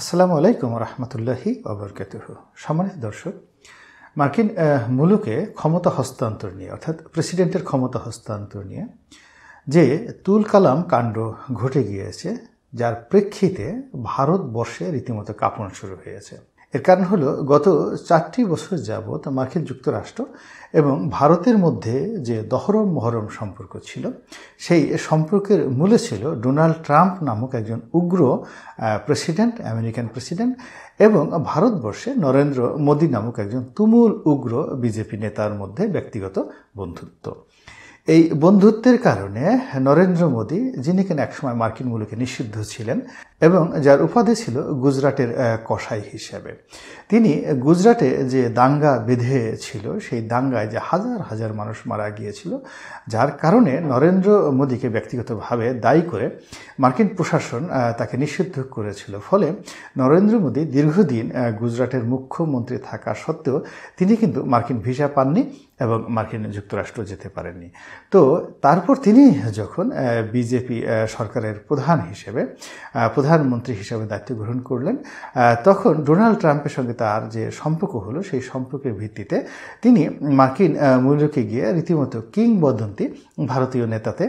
আসসালামু আলাইকুম রহমতুল্লাহি অবরকাতুহ সম্মানিত দর্শক মার্কিন মুলুকে ক্ষমতা হস্তান্তর নিয়ে অর্থাৎ প্রেসিডেন্টের ক্ষমতা হস্তান্তর নিয়ে যে তুল কালাম কাণ্ড ঘটে গিয়েছে যার প্রেক্ষিতে ভারতবর্ষে রীতিমতো কাঁপন শুরু হয়েছে এর কারণ হলো গত চারটি বছর যাবৎ মার্কিন যুক্তরাষ্ট্র এবং ভারতের মধ্যে যে দহরম মহরম সম্পর্ক ছিল সেই সম্পর্কের মূলে ছিল ডোনাল্ড ট্রাম্প নামক একজন উগ্র প্রেসিডেন্ট আমেরিকান প্রেসিডেন্ট এবং ভারতবর্ষে নরেন্দ্র মোদী নামক একজন তুমুল উগ্র বিজেপি নেতার মধ্যে ব্যক্তিগত বন্ধুত্ব এই বন্ধুত্বের কারণে নরেন্দ্র মোদী যিনি কিনা একসময় মার্কিন মুলুকে নিষিদ্ধ ছিলেন এবং যার উপাধি ছিল গুজরাটের কসাই হিসেবে তিনি গুজরাটে যে দাঙ্গা বেঁধে ছিল সেই দাঙ্গায় যে হাজার হাজার মানুষ মারা গিয়েছিল যার কারণে নরেন্দ্র মোদীকে ব্যক্তিগতভাবে দায়ী করে মার্কিন প্রশাসন তাকে নিষিদ্ধ করেছিল ফলে নরেন্দ্র মোদী দীর্ঘদিন গুজরাটের মুখ্যমন্ত্রী থাকা সত্ত্বেও তিনি কিন্তু মার্কিন ভিসা পাননি এবং মার্কিন যুক্তরাষ্ট্র যেতে পারেননি তো তারপর তিনি যখন বিজেপি সরকারের প্রধান হিসেবে প্রধানমন্ত্রী হিসাবে দায়িত্ব গ্রহণ করলেন তখন ডোনাল্ড ট্রাম্পের সঙ্গে তার যে সম্পর্ক হলো সেই সম্পর্কের ভিত্তিতে তিনি মার্কিন মূল্যকে গিয়ে রীতিমতো কিংবদন্তি ভারতীয় নেতাতে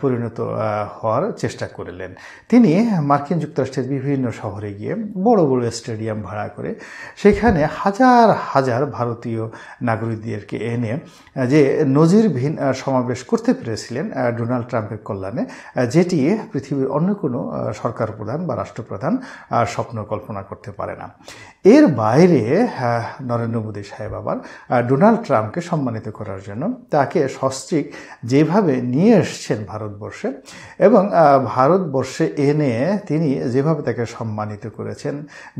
পরিণত হওয়ার চেষ্টা করলেন তিনি মার্কিন যুক্তরাষ্ট্রের বিভিন্ন শহরে গিয়ে বড় বড় স্টেডিয়াম ভাড়া করে সেখানে হাজার হাজার ভারতীয় নাগরিকদেরকে এনে যে নজিরবিহীন সমাবেশ করতে পেরেছিলেন ডোনাল্ড ট্রাম্পের কল্যাণে যেটি পৃথিবীর অন্য কোনো সরকার প্রধান বা রাষ্ট্রপ্রধান স্বপ্ন কল্পনা করতে পারে না এর বাইরে হ্যাঁ, নরেন্দ্র মোদী সাহেব আবার ডোনাল্ড ট্রাম্পকে সম্মানিত করার জন্য তাকে সস্ত্রিক যেভাবে নিয়ে এসছেন ভারতবর্ষে এবং ভারতবর্ষে এনে তিনি যেভাবে তাকে সম্মানিত করেছেন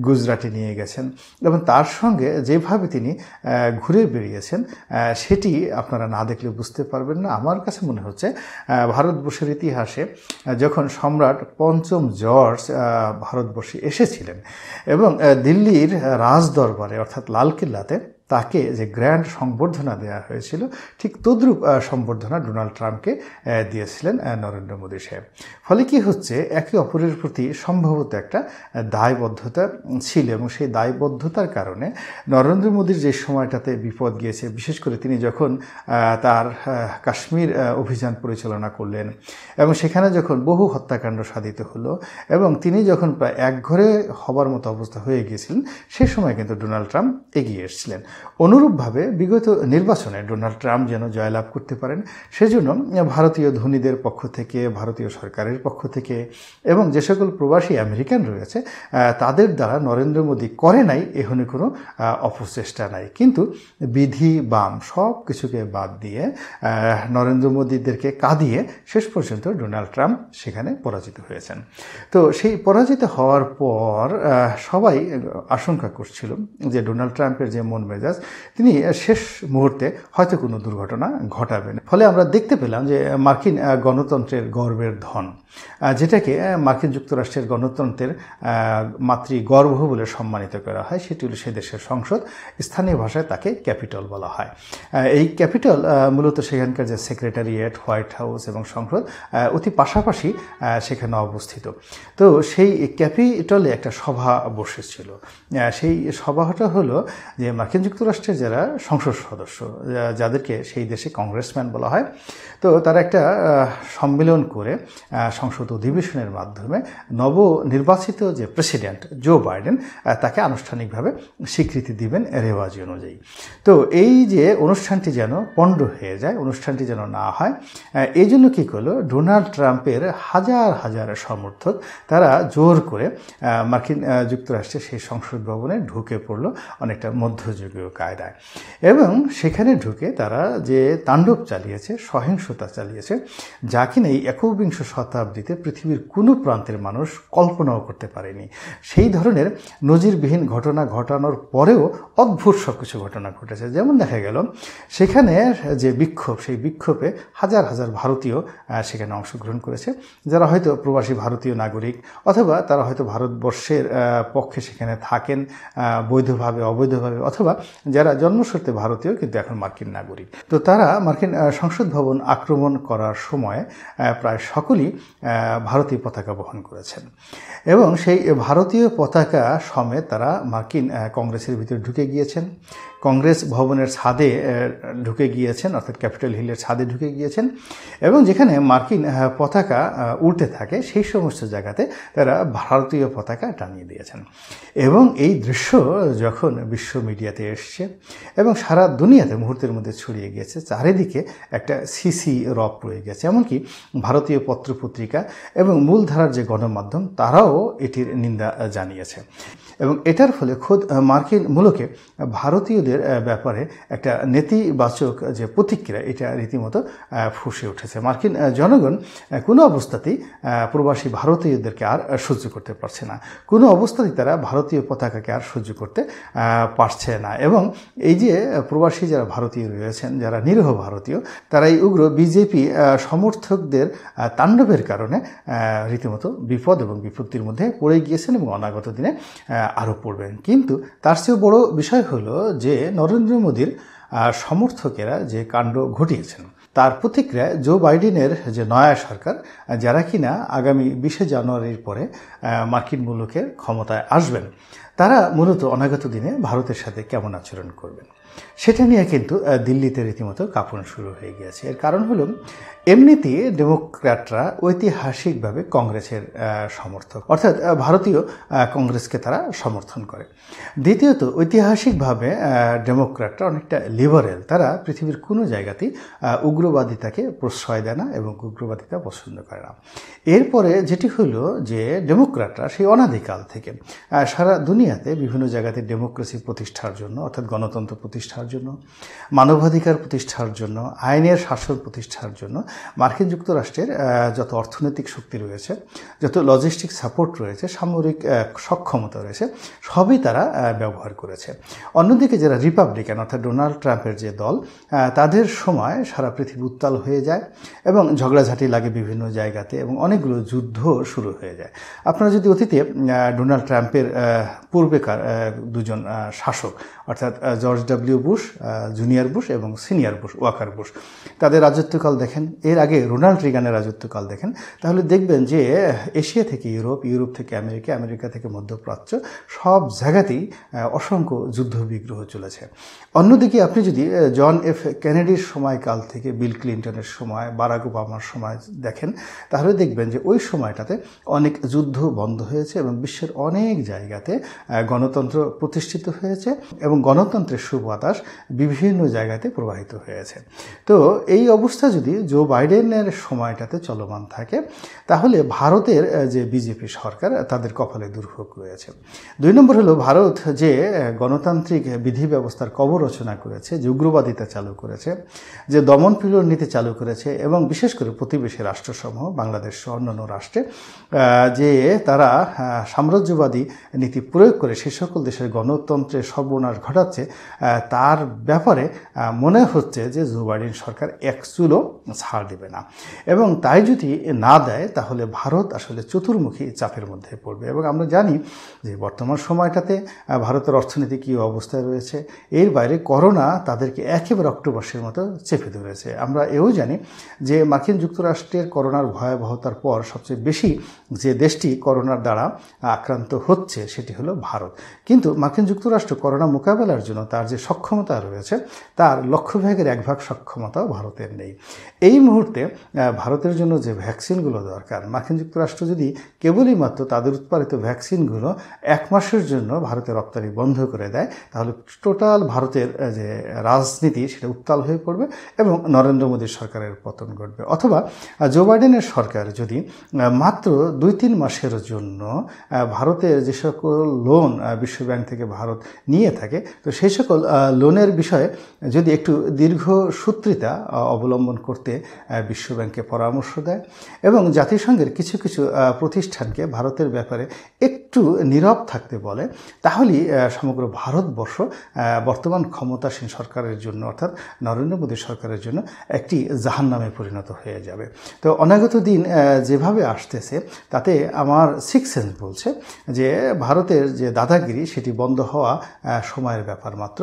গুজরাটে নিয়ে গেছেন এবং তার সঙ্গে যেভাবে তিনি ঘুরে বেরিয়েছেন সেটি আপনারা না দেখলে বুঝতে পারবেন না আমার কাছে মনে হচ্ছে ভারতবর্ষের ইতিহাসে যখন সম্রাট পঞ্চম জর্জ ভারতবর্ষে এসেছিলেন এবং দিল্লির রাজ দরবারে অর্থাৎ লালকেল্লাতে তাকে যে গ্র্যান্ড সংবর্ধনা দেওয়া হয়েছিল ঠিক তদ্রুপ সম্বর্ধনা ডোনাল্ড ট্রাম্পকে দিয়েছিলেন নরেন্দ্র মোদী সাহেব ফলে কি হচ্ছে একে অপরের প্রতি সম্ভবত একটা দায়বদ্ধতা ছিল এবং সেই দায়বদ্ধতার কারণে নরেন্দ্র মোদীর যে সময়টাতে বিপদ গিয়েছে বিশেষ করে তিনি যখন তার কাশ্মীর অভিযান পরিচালনা করলেন এবং সেখানে যখন বহু হত্যাকাণ্ড সাধিত হলো এবং তিনি যখন প্রায় একঘরে হবার মতো অবস্থা হয়ে গিয়েছিলেন সে সময় কিন্তু ডোনাল্ড ট্রাম্প এগিয়ে এসেছিলেন অনুরূপভাবে বিগত নির্বাচনে ডোনাল্ড ট্রাম্প যেন জয়লাভ করতে পারেন সেজন্য ভারতীয় ধনীদের পক্ষ থেকে ভারতীয় সরকারের পক্ষ থেকে এবং যে সকল প্রবাসী আমেরিকান রয়েছে তাদের দ্বারা নরেন্দ্র মোদী করে নাই এখনই কোনো অপচেষ্টা নাই কিন্তু বিধি বাম সব কিছুকে বাদ দিয়ে নরেন্দ্র মোদীদেরকে কাঁদিয়ে শেষ পর্যন্ত ডোনাল্ড ট্রাম্প সেখানে পরাজিত হয়েছেন তো সেই পরাজিত হওয়ার পর সবাই আশঙ্কা করছিল যে ডোনাল্ড ট্রাম্পের যে মন মেজাজ মেজাজ তিনি শেষ মুহূর্তে হয়তো কোনো দুর্ঘটনা ঘটাবেন ফলে আমরা দেখতে পেলাম যে মার্কিন গণতন্ত্রের গর্বের ধন যেটাকে মার্কিন যুক্তরাষ্ট্রের গণতন্ত্রের মাতৃ গর্ব বলে সম্মানিত করা হয় সেটি হলো সে দেশের সংসদ স্থানীয় ভাষায় তাকে ক্যাপিটল বলা হয় এই ক্যাপিটল মূলত সেখানকার যে সেক্রেটারিয়েট হোয়াইট হাউস এবং সংসদ অতি পাশাপাশি সেখানে অবস্থিত তো সেই ক্যাপিটলে একটা সভা বসেছিল সেই সভাটা হলো যে মার্কিন যুক্তরাষ্ট্রের যারা সংসদ সদস্য যাদেরকে সেই দেশে কংগ্রেসম্যান বলা হয় তো তারা একটা সম্মেলন করে সংসদ অধিবেশনের মাধ্যমে নবনির্বাচিত যে প্রেসিডেন্ট জো বাইডেন তাকে আনুষ্ঠানিকভাবে স্বীকৃতি দিবেন রেওয়াজি অনুযায়ী তো এই যে অনুষ্ঠানটি যেন পণ্ড হয়ে যায় অনুষ্ঠানটি যেন না হয় এই জন্য কী করলো ডোনাল্ড ট্রাম্পের হাজার হাজার সমর্থক তারা জোর করে মার্কিন যুক্তরাষ্ট্রে সেই সংসদ ভবনে ঢুকে পড়লো অনেকটা মধ্যযুগে ধর্মীয় কায়দায় এবং সেখানে ঢুকে তারা যে তাণ্ডব চালিয়েছে সহিংসতা চালিয়েছে যা কিনা এই একবিংশ শতাব্দীতে পৃথিবীর কোনো প্রান্তের মানুষ কল্পনাও করতে পারেনি সেই ধরনের নজিরবিহীন ঘটনা ঘটানোর পরেও অদ্ভুত সব কিছু ঘটনা ঘটেছে যেমন দেখা গেল সেখানে যে বিক্ষোভ সেই বিক্ষোভে হাজার হাজার ভারতীয় সেখানে অংশগ্রহণ করেছে যারা হয়তো প্রবাসী ভারতীয় নাগরিক অথবা তারা হয়তো ভারতবর্ষের পক্ষে সেখানে থাকেন বৈধভাবে অবৈধভাবে অথবা যারা জন্মসূত্রে ভারতীয় কিন্তু এখন মার্কিন নাগরিক তো তারা মার্কিন সংসদ ভবন আক্রমণ করার সময় প্রায় সকলেই ভারতীয় পতাকা বহন করেছেন এবং সেই ভারতীয় পতাকা সমেত তারা মার্কিন কংগ্রেসের ভিতরে ঢুকে গিয়েছেন কংগ্রেস ভবনের ছাদে ঢুকে গিয়েছেন অর্থাৎ ক্যাপিটাল হিলের ছাদে ঢুকে গিয়েছেন এবং যেখানে মার্কিন পতাকা উড়তে থাকে সেই সমস্ত জায়গাতে তারা ভারতীয় পতাকা টানিয়ে দিয়েছেন এবং এই দৃশ্য যখন বিশ্ব মিডিয়াতে এসছে এবং সারা দুনিয়াতে মুহূর্তের মধ্যে ছড়িয়ে গিয়েছে চারিদিকে একটা সিসি রপ রয়ে গেছে এমনকি ভারতীয় পত্রপত্রিকা এবং মূলধারার যে গণমাধ্যম তারাও এটির নিন্দা জানিয়েছে এবং এটার ফলে খোদ মার্কিন মূলকে ভারতীয়দের মুসলিমদের ব্যাপারে একটা নেতিবাচক যে প্রতিক্রিয়া এটা রীতিমতো ফুসে উঠেছে মার্কিন জনগণ কোনো অবস্থাতেই প্রবাসী ভারতীয়দেরকে আর সহ্য করতে পারছে না কোনো অবস্থাতেই তারা ভারতীয় পতাকাকে আর সহ্য করতে পারছে না এবং এই যে প্রবাসী যারা ভারতীয় রয়েছেন যারা নিরীহ ভারতীয় তারা এই উগ্র বিজেপি সমর্থকদের তাণ্ডবের কারণে রীতিমতো বিপদ এবং বিপত্তির মধ্যে পড়ে গিয়েছেন এবং অনাগত দিনে আরও পড়বেন কিন্তু তার চেয়েও বড় বিষয় হলো যে নরেন্দ্র মোদীর সমর্থকেরা যে কাণ্ড ঘটিয়েছেন তার প্রতিক্রিয়া জো বাইডেনের যে নয়া সরকার যারা কিনা আগামী বিশে জানুয়ারির পরে মার্কিন মুলুকের ক্ষমতায় আসবেন তারা মূলত অনাগত দিনে ভারতের সাথে কেমন আচরণ করবেন সেটা নিয়ে কিন্তু দিল্লিতে রীতিমতো কাঁপন শুরু হয়ে গিয়েছে এর কারণ হল এমনিতে ডেমোক্র্যাটরা ঐতিহাসিকভাবে কংগ্রেসের সমর্থক অর্থাৎ ভারতীয় কংগ্রেসকে তারা সমর্থন করে দ্বিতীয়ত ঐতিহাসিকভাবে ডেমোক্র্যাটরা অনেকটা লিবারেল তারা পৃথিবীর কোনো জায়গাতেই উগ্র উগ্রবাদিতাকে প্রশ্রয় দেয় না এবং উগ্রবাদিতা পছন্দ করে না এরপরে যেটি হলো যে ডেমোক্রাটরা সেই অনাদিকাল থেকে সারা দুনিয়াতে বিভিন্ন জায়গাতে ডেমোক্রেসি প্রতিষ্ঠার জন্য অর্থাৎ গণতন্ত্র প্রতিষ্ঠার জন্য মানবাধিকার প্রতিষ্ঠার জন্য আইনের শাসন প্রতিষ্ঠার জন্য মার্কিন যুক্তরাষ্ট্রের যত অর্থনৈতিক শক্তি রয়েছে যত লজিস্টিক সাপোর্ট রয়েছে সামরিক সক্ষমতা রয়েছে সবই তারা ব্যবহার করেছে অন্যদিকে যারা রিপাবলিকান অর্থাৎ ডোনাল্ড ট্রাম্পের যে দল তাদের সময় সারা পৃথিবী পরিস্থিতির উত্তাল হয়ে যায় এবং ঝগড়াঝাটি লাগে বিভিন্ন জায়গাতে এবং অনেকগুলো যুদ্ধ শুরু হয়ে যায় আপনারা যদি অতীতে ডোনাল্ড ট্রাম্পের পূর্বেকার দুজন শাসক অর্থাৎ George W Bush junior Bush এবং সিনিয়র বুশ ওয়াকার বুশ তাদের রাজত্বকাল দেখেন এর আগে রোনাল্ড রিগানের রাজত্বকাল দেখেন তাহলে দেখবেন যে এশিয়া থেকে ইউরোপ ইউরোপ থেকে আমেরিকা আমেরিকা থেকে মধ্যপ্রাচ্য সব জায়গাতেই অসংখ্য যুদ্ধ বিগ্রহ চলেছে অন্যদিকে আপনি যদি জন এফ কেনেডির সময়কাল থেকে বিল ক্লিন্টনের সময় বারাক ওবামার সময় দেখেন তাহলে দেখবেন যে ওই সময়টাতে অনেক যুদ্ধ বন্ধ হয়েছে এবং বিশ্বের অনেক জায়গাতে গণতন্ত্র প্রতিষ্ঠিত হয়েছে এবং গণতন্ত্রের সুবাতাস বিভিন্ন জায়গাতে প্রবাহিত হয়েছে তো এই অবস্থা যদি জো বাইডেনের সময়টাতে চলমান থাকে তাহলে ভারতের যে বিজেপি সরকার তাদের কপালে দুর্ভোগ রয়েছে দুই নম্বর হলো ভারত যে গণতান্ত্রিক বিধি ব্যবস্থার কবর রচনা করেছে যে উগ্রবাদিতা চালু করেছে যে দমন নিপীড়ন নিতে চালু করেছে এবং বিশেষ করে প্রতিবেশী রাষ্ট্রসমূহ বাংলাদেশ সহ অন্যান্য রাষ্ট্রে যে তারা সাম্রাজ্যবাদী নীতি প্রয়োগ করে সে সকল দেশের গণতন্ত্রের সর্বনাশ ঘটাচ্ছে তার ব্যাপারে মনে হচ্ছে যে জো বাইডেন সরকার একচুলও ছাড় দেবে না এবং তাই যদি না দেয় তাহলে ভারত আসলে চতুর্মুখী চাপের মধ্যে পড়বে এবং আমরা জানি যে বর্তমান সময়টাতে ভারতের অর্থনীতি কী অবস্থায় রয়েছে এর বাইরে করোনা তাদেরকে একেবারে অক্টোবর্ষের মতো চেপে ধরেছে আমরা এও জানি যে মার্কিন যুক্তরাষ্ট্রের করোনার ভয়াবহতার পর সবচেয়ে বেশি যে দেশটি করোনার দ্বারা আক্রান্ত হচ্ছে সেটি হলো ভারত কিন্তু মার্কিন যুক্তরাষ্ট্র করোনা মোকাবেলার জন্য তার যে সক্ষমতা রয়েছে তার লক্ষ্যভাগের এক ভাগ সক্ষমতাও ভারতের নেই এই মুহূর্তে ভারতের জন্য যে ভ্যাকসিনগুলো দরকার মার্কিন যুক্তরাষ্ট্র যদি কেবলই মাত্র তাদের উৎপাদিত ভ্যাকসিনগুলো এক মাসের জন্য ভারতে রপ্তানি বন্ধ করে দেয় তাহলে টোটাল ভারতের যে রাজনীতি সেটা উত্তাল হয়ে পড়বে এবং নরেন্দ্র মোদীর সরকারের পতন ঘটবে অথবা জো বাইডেনের সরকার যদি মাত্র দুই তিন মাসের জন্য ভারতের যে সকল লোন বিশ্বব্যাংক থেকে ভারত নিয়ে থাকে তো সেই সকল লোনের বিষয়ে যদি একটু দীর্ঘ সূত্রিতা অবলম্বন করতে বিশ্বব্যাংকে পরামর্শ দেয় এবং জাতিসংঘের কিছু কিছু প্রতিষ্ঠানকে ভারতের ব্যাপারে একটু একটু নীরব থাকতে বলে তাহলেই সমগ্র ভারতবর্ষ বর্তমান ক্ষমতাসীন সরকারের জন্য অর্থাৎ নরেন্দ্র মোদী সরকারের জন্য একটি জাহান নামে পরিণত হয়ে যাবে তো অনাগত দিন যেভাবে আসতেছে তাতে আমার সিক্স সেন্স বলছে যে ভারতের যে দাদাগিরি সেটি বন্ধ হওয়া সময়ের ব্যাপার মাত্র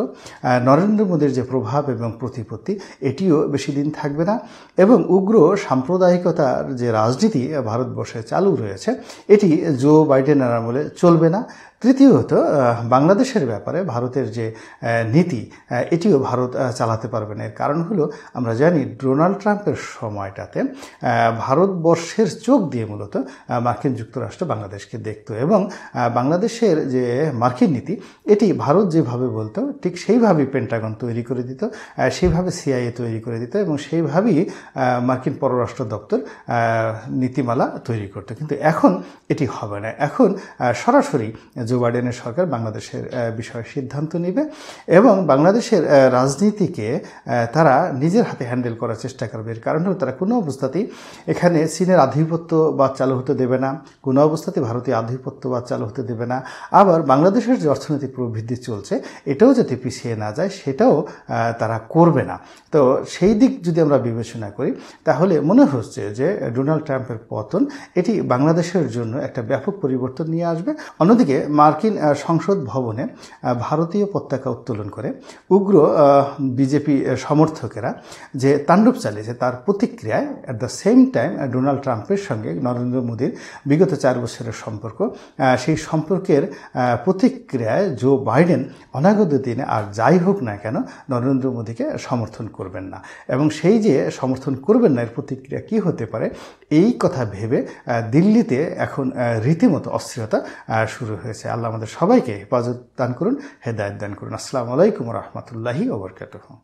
নরেন্দ্র মোদীর যে প্রভাব এবং প্রতিপত্তি এটিও বেশি দিন থাকবে না এবং উগ্র সাম্প্রদায়িকতার যে রাজনীতি ভারতবর্ষে চালু রয়েছে এটি জো বাইডেনের আমলে চলবে না তৃতীয়ত বাংলাদেশের ব্যাপারে ভারতের যে নীতি এটিও ভারত চালাতে পারবে না এর কারণ হলো আমরা জানি ডোনাল্ড ট্রাম্পের সময়টাতে ভারতবর্ষের চোখ দিয়ে মূলত মার্কিন যুক্তরাষ্ট্র বাংলাদেশকে দেখত এবং বাংলাদেশের যে মার্কিন নীতি এটি ভারত যেভাবে বলতো ঠিক সেইভাবেই পেন্টাগন তৈরি করে দিত সেইভাবে সিআইএ তৈরি করে দিত এবং সেইভাবেই মার্কিন পররাষ্ট্র দপ্তর নীতিমালা তৈরি করতো কিন্তু এখন এটি হবে না এখন সরাসরি জো বাইডেনের সরকার বাংলাদেশের বিষয়ে সিদ্ধান্ত নেবে এবং বাংলাদেশের রাজনীতিকে তারা নিজের হাতে হ্যান্ডেল করার চেষ্টা করবে এর কারণ হলো তারা কোনো অবস্থাতেই এখানে চীনের আধিপত্য বা চালু হতে দেবে না কোনো অবস্থাতে ভারতীয় আধিপত্য বা চালু হতে দেবে না আবার বাংলাদেশের যে অর্থনৈতিক প্রবৃদ্ধি চলছে এটাও যাতে পিছিয়ে না যায় সেটাও তারা করবে না তো সেই দিক যদি আমরা বিবেচনা করি তাহলে মনে হচ্ছে যে ডোনাল্ড ট্রাম্পের পতন এটি বাংলাদেশের জন্য একটা ব্যাপক পরিবর্তন নিয়ে আসবে অন্যদিকে মার্কিন সংসদ ভবনে ভারতীয় পতাকা উত্তোলন করে উগ্র বিজেপি সমর্থকেরা যে তাণ্ডব চালিয়েছে তার প্রতিক্রিয়ায় at the same time Donald ট্রাম্পের সঙ্গে নরেন্দ্র মোদীর বিগত চার বছরের সম্পর্ক সেই সম্পর্কের প্রতিক্রিয়ায় জো বাইডেন অনাগত দিনে আর যাই হোক না কেন নরেন্দ্র মোদীকে সমর্থন করবেন না এবং সেই যে সমর্থন করবেন না এর প্রতিক্রিয়া কী হতে পারে এই কথা ভেবে দিল্লিতে এখন রীতিমতো অস্থিরতা শুরু হয়েছে আল্লাহ আমাদের সবাইকে হেফাজত দান করুন হেদায়ত দান করুন আসসালামু আলাইকুম রহমতুল্লাহি ওবরকাত